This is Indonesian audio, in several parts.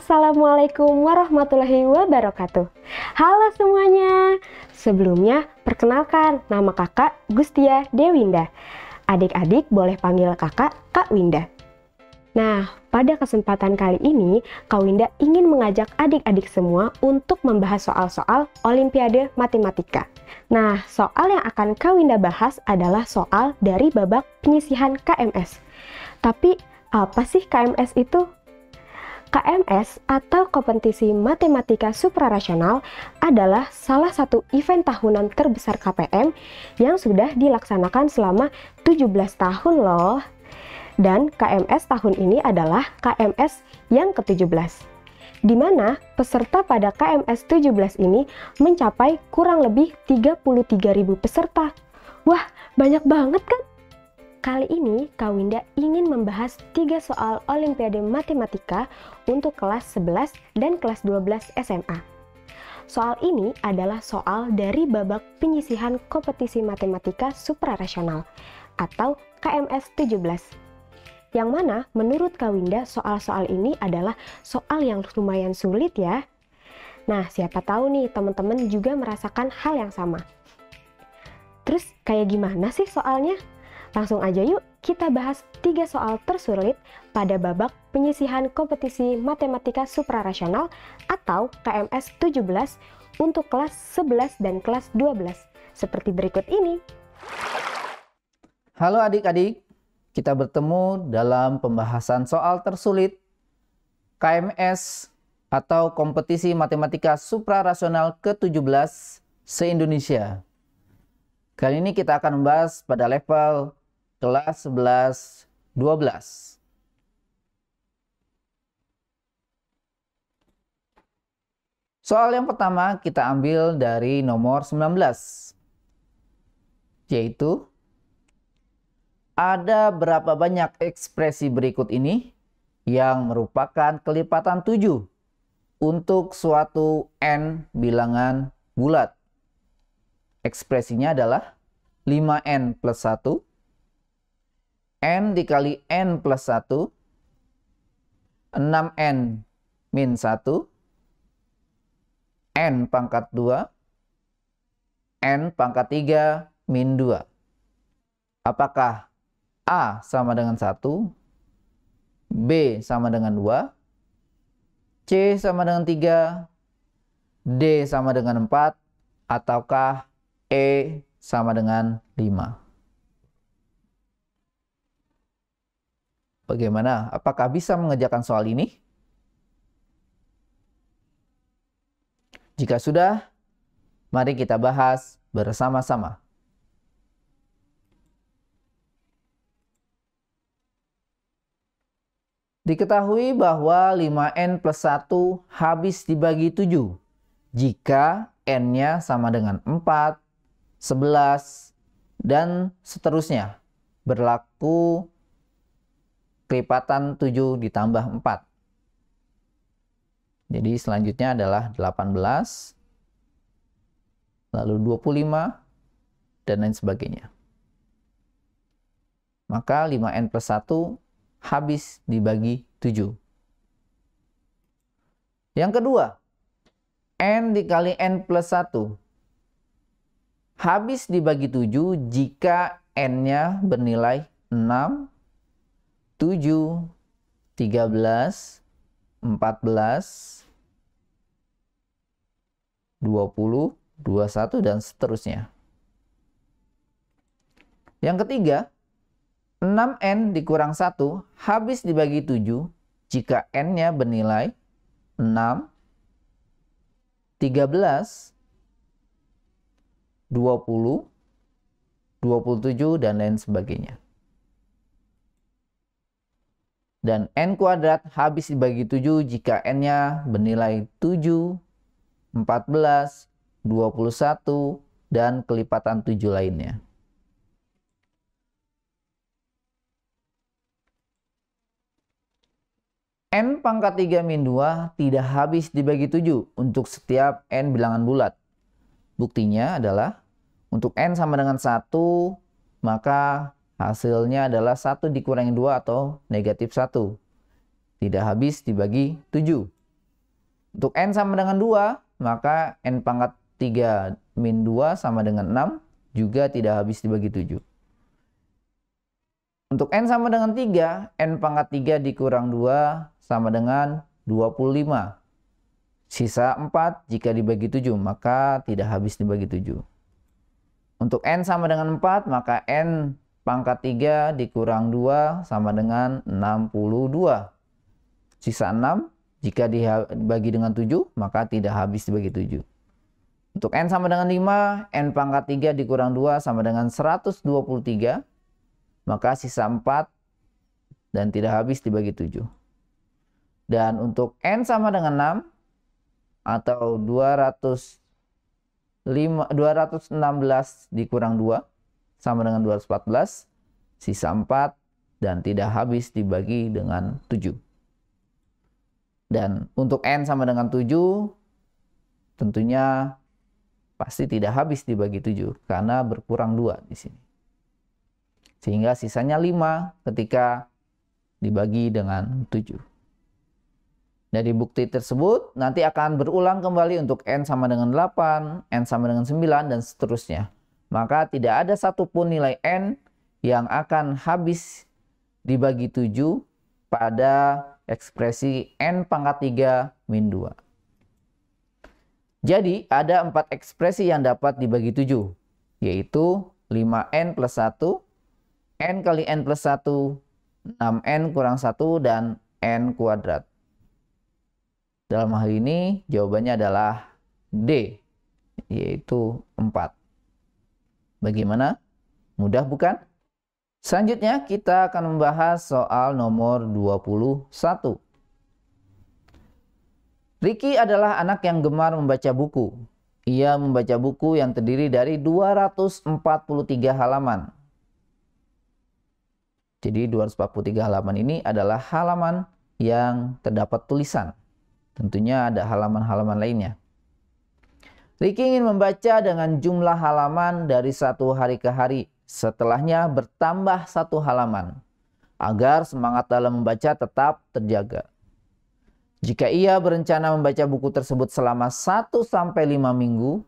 Assalamualaikum warahmatullahi wabarakatuh. Halo semuanya. Sebelumnya, perkenalkan nama kakak Gustia Dewinda. Adik-adik boleh panggil kakak Kak Winda. Nah, pada kesempatan kali ini, Kak Winda ingin mengajak adik-adik semua untuk membahas soal-soal Olimpiade Matematika. Nah, soal yang akan Kak Winda bahas adalah soal dari babak penyisihan KMS. Tapi, apa sih KMS itu? KMS atau Kompetisi Matematika Suprarasional adalah salah satu event tahunan terbesar KPM yang sudah dilaksanakan selama 17 tahun loh. Dan KMS tahun ini adalah KMS yang ke-17 di mana peserta pada KMS 17 ini mencapai kurang lebih 33.000 peserta. Wah, banyak banget kan? Kali ini Kawinda ingin membahas tiga soal Olimpiade Matematika untuk kelas 11 dan kelas 12 SMA. Soal ini adalah soal dari babak penyisihan kompetisi matematika suprarasional atau KMS 17. Yang mana menurut Kawinda soal-soal ini adalah soal yang lumayan sulit ya. Nah, siapa tahu nih teman-teman juga merasakan hal yang sama. Terus kayak gimana sih soalnya? Langsung aja yuk kita bahas tiga soal tersulit pada babak penyisihan kompetisi matematika suprarasional atau KMS 17 untuk kelas 11 dan kelas 12 seperti berikut ini. Halo adik-adik, kita bertemu dalam pembahasan soal tersulit KMS atau kompetisi matematika suprarasional ke-17 se-Indonesia. Kali ini kita akan membahas pada level kelas 11 12. Soal yang pertama kita ambil dari nomor 19 yaitu ada berapa banyak ekspresi berikut ini yang merupakan kelipatan 7 untuk suatu n bilangan bulat. Ekspresinya adalah 5n plus 1 N dikali N plus 1. 6N min 1. N pangkat 2. N pangkat 3 min 2. Apakah A sama dengan 1? B sama dengan 2? C sama dengan 3, D sama dengan 4, ataukah E sama dengan 5. Bagaimana? Apakah bisa mengerjakan soal ini? Jika sudah, mari kita bahas bersama-sama. Diketahui bahwa 5N plus 1 habis dibagi 7 jika N-nya sama dengan 4, 11, dan seterusnya. Berlaku kelipatan 7 ditambah 4. Jadi selanjutnya adalah 18, lalu 25, dan lain sebagainya. Maka 5N plus 1 habis dibagi 7. Yang kedua, N dikali N plus 1. Habis dibagi 7 jika N-nya bernilai 6 7, 13, 14, 20, 21, dan seterusnya. Yang ketiga, 6N dikurang 1 habis dibagi 7 jika N-nya bernilai 6, 13, 20, 27, dan lain sebagainya dan n kuadrat habis dibagi 7 jika n-nya bernilai 7, 14, 21, dan kelipatan 7 lainnya. N pangkat 3 min 2 tidak habis dibagi 7 untuk setiap N bilangan bulat. Buktinya adalah untuk N sama dengan 1, maka Hasilnya adalah 1 dikurangi 2 atau negatif 1. Tidak habis dibagi 7. Untuk N sama dengan 2, maka N pangkat 3 min 2 sama dengan 6 juga tidak habis dibagi 7. Untuk N sama dengan 3, N pangkat 3 dikurang 2 sama dengan 25. Sisa 4 jika dibagi 7, maka tidak habis dibagi 7. Untuk N sama dengan 4, maka N Pangkat 3 dikurang 2 sama dengan 62. Sisa 6, jika dibagi dengan 7, maka tidak habis dibagi 7. Untuk N sama dengan 5, N pangkat 3 dikurang 2 sama dengan 123. Maka sisa 4 dan tidak habis dibagi 7. Dan untuk N sama dengan 6 atau 205, 216 dikurang 2 sama dengan 214, sisa 4, dan tidak habis dibagi dengan 7. Dan untuk N sama dengan 7, tentunya pasti tidak habis dibagi 7, karena berkurang 2 di sini. Sehingga sisanya 5 ketika dibagi dengan 7. Dari bukti tersebut nanti akan berulang kembali untuk N sama dengan 8, N sama dengan 9, dan seterusnya maka tidak ada satupun nilai n yang akan habis dibagi 7 pada ekspresi n pangkat 3 min 2. Jadi ada empat ekspresi yang dapat dibagi 7, yaitu 5n plus 1, n kali n plus 1, 6n kurang 1, dan n kuadrat. Dalam hal ini jawabannya adalah D, yaitu 4. Bagaimana? Mudah bukan? Selanjutnya kita akan membahas soal nomor 21. Ricky adalah anak yang gemar membaca buku. Ia membaca buku yang terdiri dari 243 halaman. Jadi 243 halaman ini adalah halaman yang terdapat tulisan. Tentunya ada halaman-halaman lainnya. Ricky ingin membaca dengan jumlah halaman dari satu hari ke hari, setelahnya bertambah satu halaman, agar semangat dalam membaca tetap terjaga. Jika ia berencana membaca buku tersebut selama 1-5 minggu,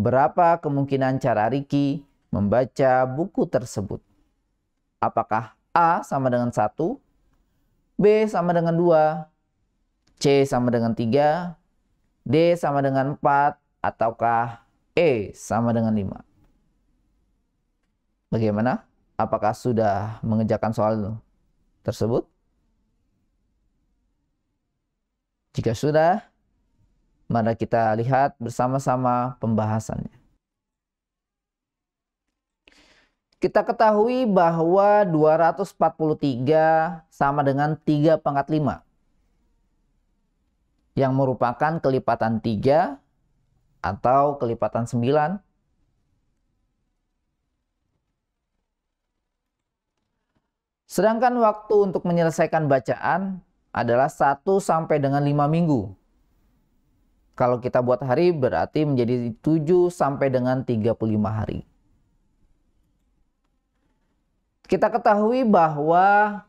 berapa kemungkinan cara Riki membaca buku tersebut? Apakah A sama dengan 1, B sama dengan 2, C sama dengan 3, D sama dengan 4, ataukah E sama dengan 5? Bagaimana? Apakah sudah mengejarkan soal tersebut? Jika sudah, mari kita lihat bersama-sama pembahasannya. Kita ketahui bahwa 243 sama dengan 3 pangkat 5. Yang merupakan kelipatan 3 atau kelipatan 9 Sedangkan waktu untuk menyelesaikan bacaan adalah 1 sampai dengan 5 minggu. Kalau kita buat hari berarti menjadi 7 sampai dengan 35 hari. Kita ketahui bahwa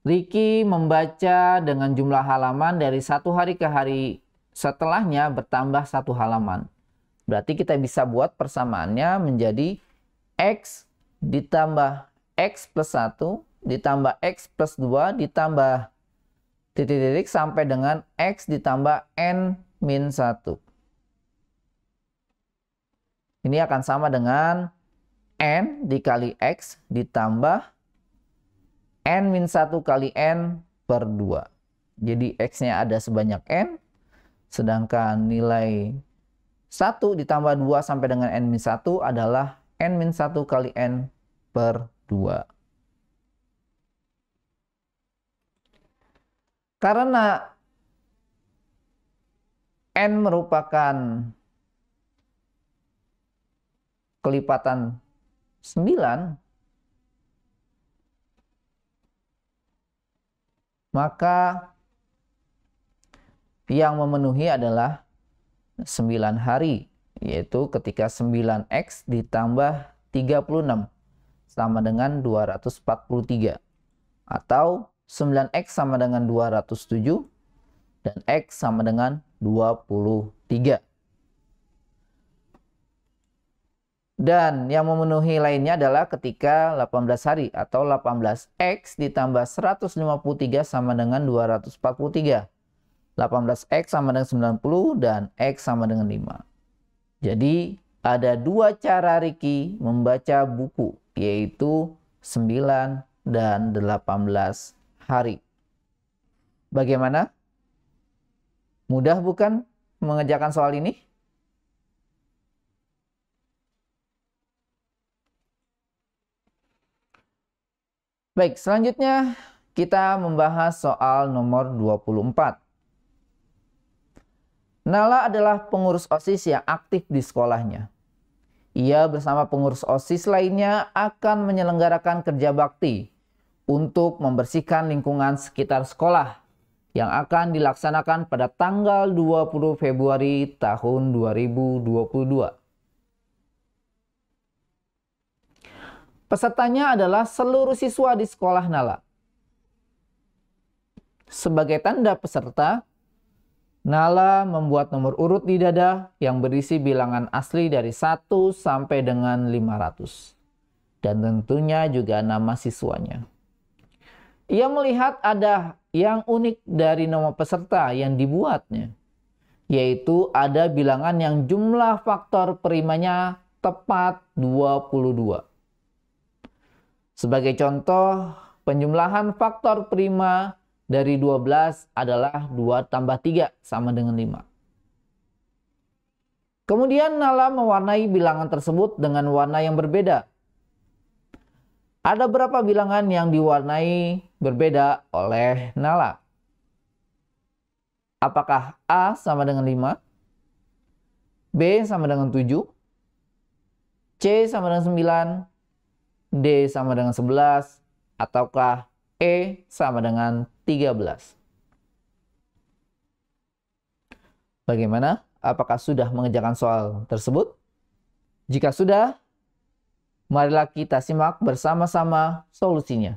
Riki membaca dengan jumlah halaman dari satu hari ke hari Setelahnya bertambah satu halaman. Berarti kita bisa buat persamaannya menjadi X ditambah X plus 1 ditambah X plus 2 ditambah titik-titik sampai dengan X ditambah N min 1. Ini akan sama dengan N dikali X ditambah N min 1 kali N per 2. Jadi X-nya ada sebanyak N, Sedangkan nilai 1 ditambah 2 sampai dengan N-1 adalah N-1 kali N per 2. Karena N merupakan kelipatan 9, maka yang memenuhi adalah 9 hari, yaitu ketika 9x ditambah 36 sama dengan 243 atau 9x sama dengan 207 dan x sama dengan 23. Dan yang memenuhi lainnya adalah ketika 18 hari atau 18x ditambah 153 sama dengan 243 18x sama dengan 90 dan x sama dengan 5. Jadi ada dua cara Riki membaca buku yaitu 9 dan 18 hari. Bagaimana? Mudah bukan mengejarkan soal ini? Baik, selanjutnya kita membahas soal nomor 24. Nala adalah pengurus OSIS yang aktif di sekolahnya. Ia bersama pengurus OSIS lainnya akan menyelenggarakan kerja bakti untuk membersihkan lingkungan sekitar sekolah yang akan dilaksanakan pada tanggal 20 Februari tahun 2022. Pesertanya adalah seluruh siswa di sekolah Nala. Sebagai tanda peserta, Nala membuat nomor urut di dada yang berisi bilangan asli dari 1 sampai dengan 500. Dan tentunya juga nama siswanya. Ia melihat ada yang unik dari nomor peserta yang dibuatnya. Yaitu ada bilangan yang jumlah faktor primanya tepat 22. Sebagai contoh, penjumlahan faktor prima dari 12 adalah 2 tambah 3 sama dengan 5. Kemudian Nala mewarnai bilangan tersebut dengan warna yang berbeda. Ada berapa bilangan yang diwarnai berbeda oleh Nala? Apakah A sama dengan 5? B sama dengan 7? C sama dengan 9? D sama dengan 11? Ataukah E sama dengan 13. Bagaimana? Apakah sudah mengerjakan soal tersebut? Jika sudah, marilah kita simak bersama-sama solusinya.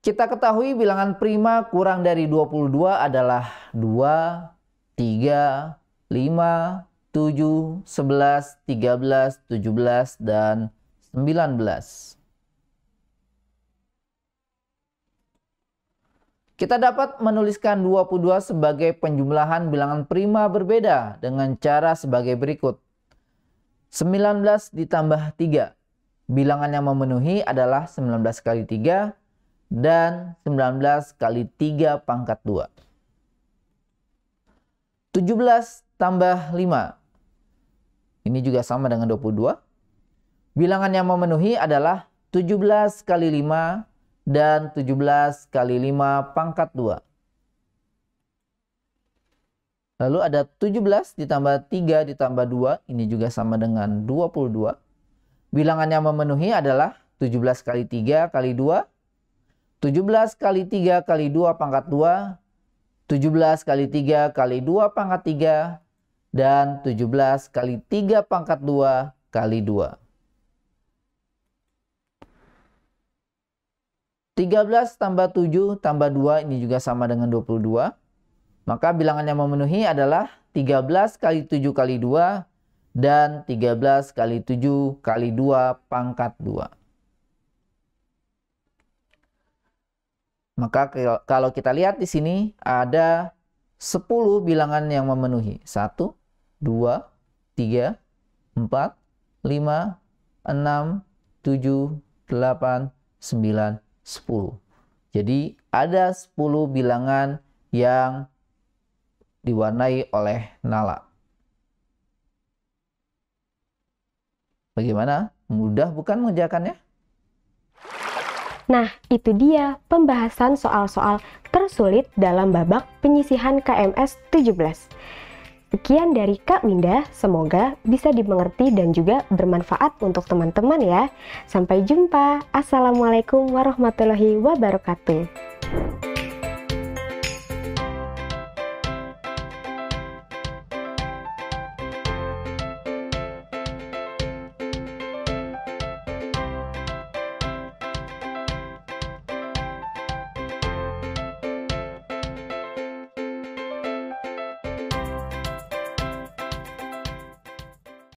Kita ketahui bilangan prima kurang dari 22 adalah 2, 3, 5, 7, 11, 13, 17, dan 18. 19. Kita dapat menuliskan 22 sebagai penjumlahan bilangan prima berbeda dengan cara sebagai berikut. 19 ditambah 3. Bilangan yang memenuhi adalah 19 kali 3 dan 19 kali 3 pangkat 2. 17 tambah 5. Ini juga sama dengan 22. Bilangan yang memenuhi adalah 17 kali 5 dan 17 kali 5 pangkat 2. Lalu ada 17 ditambah 3 ditambah 2, ini juga sama dengan 22. Bilangan yang memenuhi adalah 17 kali 3 kali 2, 17 kali 3 kali 2 pangkat 2, 17 kali 3 kali 2 pangkat 3, dan 17 kali 3 pangkat 2 kali 2. 13 tambah 7 tambah 2 ini juga sama dengan 22. Maka bilangan yang memenuhi adalah 13 kali 7 kali 2 dan 13 kali 7 kali 2 pangkat 2. Maka kalau kita lihat di sini ada 10 bilangan yang memenuhi. 1, 2, 3, 4, 5, 6, 7, 8, 9, 10. 10. Jadi ada 10 bilangan yang diwarnai oleh nala. Bagaimana? Mudah bukan mengerjakannya? Nah, itu dia pembahasan soal-soal tersulit dalam babak penyisihan KMS 17. Sekian dari Kak Winda, semoga bisa dimengerti dan juga bermanfaat untuk teman-teman ya. Sampai jumpa, Assalamualaikum warahmatullahi wabarakatuh.